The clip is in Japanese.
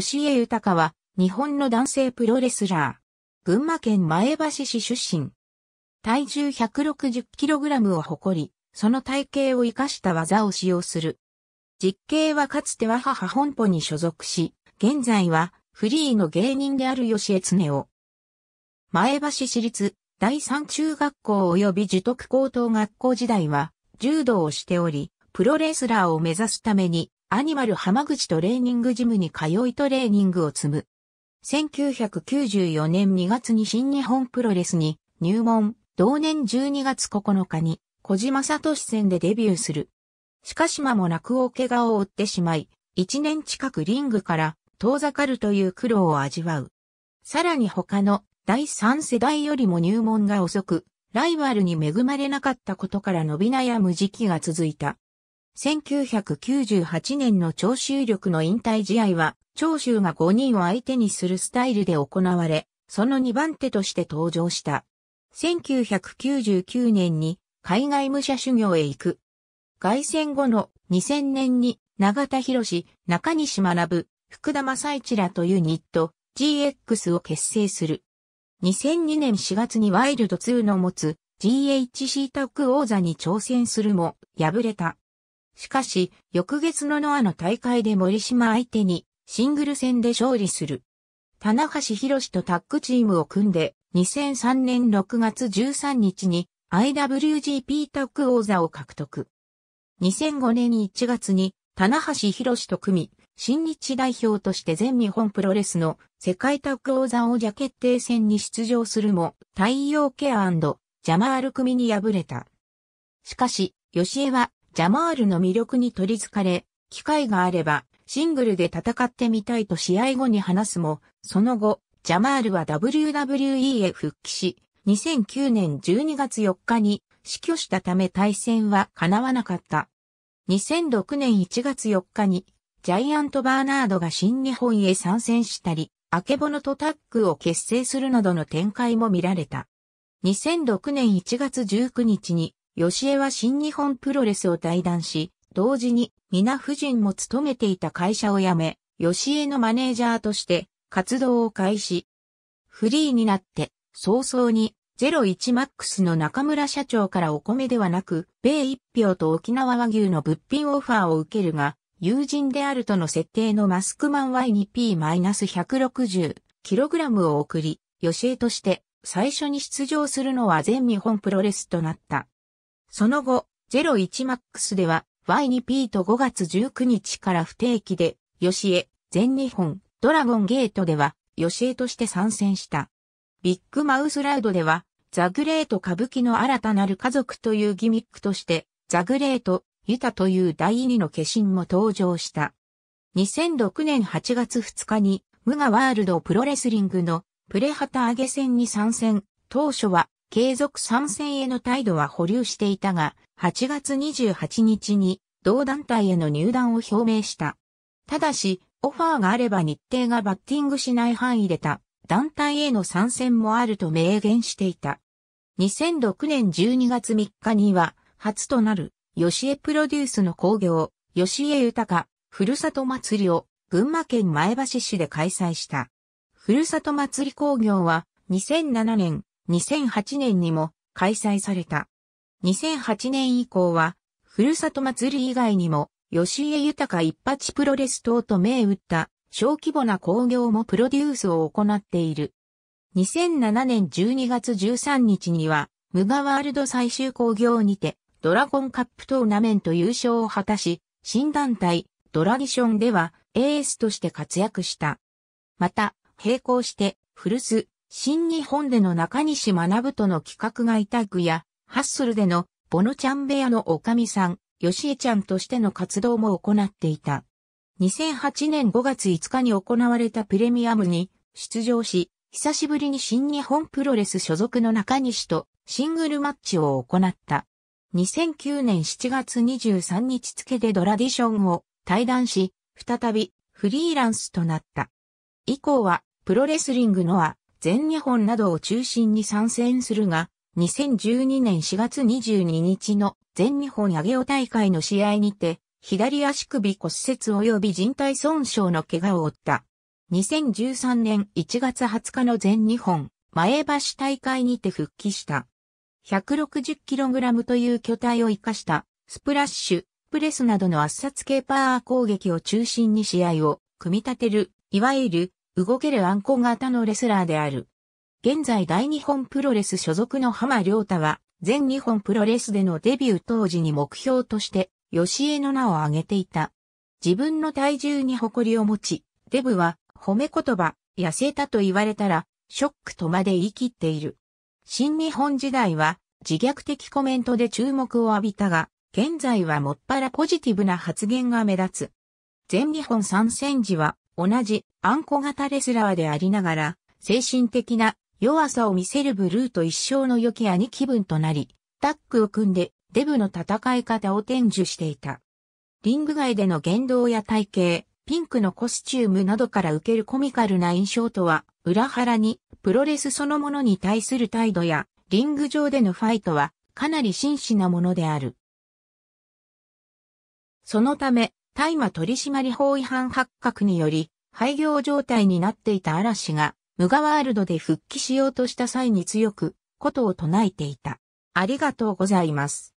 吉江豊は、日本の男性プロレスラー。群馬県前橋市出身。体重 160kg を誇り、その体型を活かした技を使用する。実刑はかつては母本舗に所属し、現在はフリーの芸人である吉江恒を。前橋市立第三中学校及び樹徳高等学校時代は柔道をしており、プロレスラーを目指すためにアニマル浜口トレーニングジムに通いトレーニングを積む。1994年2月に新日本プロレスに入門、同年12月9日に小島聡戦でデビューする。しかし間もなく大怪我を負ってしまい、1年近くリングから遠ざかるという苦労を味わう。さらに他の第3世代よりも入門が遅く、ライバルに恵まれなかったことから伸び悩む時期が続いた。1998年の長州力の引退試合は、長州が5人を相手にするスタイルで行われ、その2番手として登場した。1999年に海外武者修行へ行く。外戦後の2000年に永田博士、中西学、福田正一らというニット GX を結成する。2002年4月にワイルド2の持つ GHC タック王座に挑戦するも敗れた。しかし、翌月のノアの大会で森島相手にシングル戦で勝利する。棚橋博とタッグチームを組んで、2003年6月13日に IWGP タッグ王座を獲得。2005年1月に棚橋博と組み、新日代表として全日本プロレスの世界タッグ王座王者決定戦に出場するも、太陽ケアジャマール組に敗れた。しかし、吉江はジャマールの魅力に取り憑かれ、機会があれば、シングルで戦ってみたいと試合後に話すも、その後、ジャマールは WWE へ復帰し、2009年12月4日に死去したため対戦は叶わなかった。2006年1月4日に、ジャイアント・バーナードが新日本へ参戦したり、アケボノとタッグを結成するなどの展開も見られた。2006年1月19日に、吉江は新日本プロレスを退団し、同時に皆夫人も勤めていた会社を辞め、吉江のマネージャーとして活動を開始。フリーになって、早々に 01MAX の中村社長からお米ではなく、米一票と沖縄和牛の物品オファーを受けるが、友人であるとの設定のマスクマン Y2P-160kg を送り、吉江として最初に出場するのは全日本プロレスとなった。その後、01MAX では Y2P と5月19日から不定期で、吉江、全日本、ドラゴンゲートでは、吉江として参戦した。ビッグマウスラウドでは、ザグレート歌舞伎の新たなる家族というギミックとして、ザグレート、ユタという第二の化身も登場した。2006年8月2日に、ムガワールドプロレスリングのプレハタ上げ戦に参戦。当初は継続参戦への態度は保留していたが、8月28日に同団体への入団を表明した。ただし、オファーがあれば日程がバッティングしない範囲でた、団体への参戦もあると明言していた。2006年12月3日には、初となる、吉江プロデュースの工業、吉江豊、ふるさと祭りを、群馬県前橋市で開催した。ふるさと祭り工業は、2007年、2008年にも開催された。2008年以降は、ふるさと祭り以外にも、吉江豊一八プロレス等と銘打った小規模な工業もプロデュースを行っている。2007年12月13日には、ムガワールド最終工業にて、ドラゴンカップトーナメント優勝を果たし、新団体、ドラディションではエースとして活躍した。また、並行して、古巣、新日本での中西学との企画が委託や、ハッスルでのボノちゃん部屋のおかみさん、しえちゃんとしての活動も行っていた。2008年5月5日に行われたプレミアムに出場し、久しぶりに新日本プロレス所属の中西とシングルマッチを行った。2009年7月23日付でドラディションを退団し、再びフリーランスとなった。以降はプロレスリングのは全日本などを中心に参戦するが、2012年4月22日の全日本ゲオ大会の試合にて、左足首骨折及び人体損傷の怪我を負った。2013年1月20日の全日本前橋大会にて復帰した。160kg という巨体を生かしたスプラッシュ、プレスなどの圧殺系パワー攻撃を中心に試合を組み立てる、いわゆる動けるあんこ型のレスラーである。現在大日本プロレス所属の浜良太は、全日本プロレスでのデビュー当時に目標として、吉江の名を挙げていた。自分の体重に誇りを持ち、デブは、褒め言葉、痩せたと言われたら、ショックとまで言い切っている。新日本時代は、自虐的コメントで注目を浴びたが、現在はもっぱらポジティブな発言が目立つ。全日本参戦時は、同じあんこ型レスラーでありながら、精神的な弱さを見せるブルーと一生の良き兄気分となり、タッグを組んでデブの戦い方を伝授していた。リング外での言動や体型、ピンクのコスチュームなどから受けるコミカルな印象とは、裏腹に、プロレスそのものに対する態度や、リング上でのファイトは、かなり真摯なものである。そのため、大麻取締法違反発覚により、廃業状態になっていた嵐が、ムガワールドで復帰しようとした際に強く、ことを唱えていた。ありがとうございます。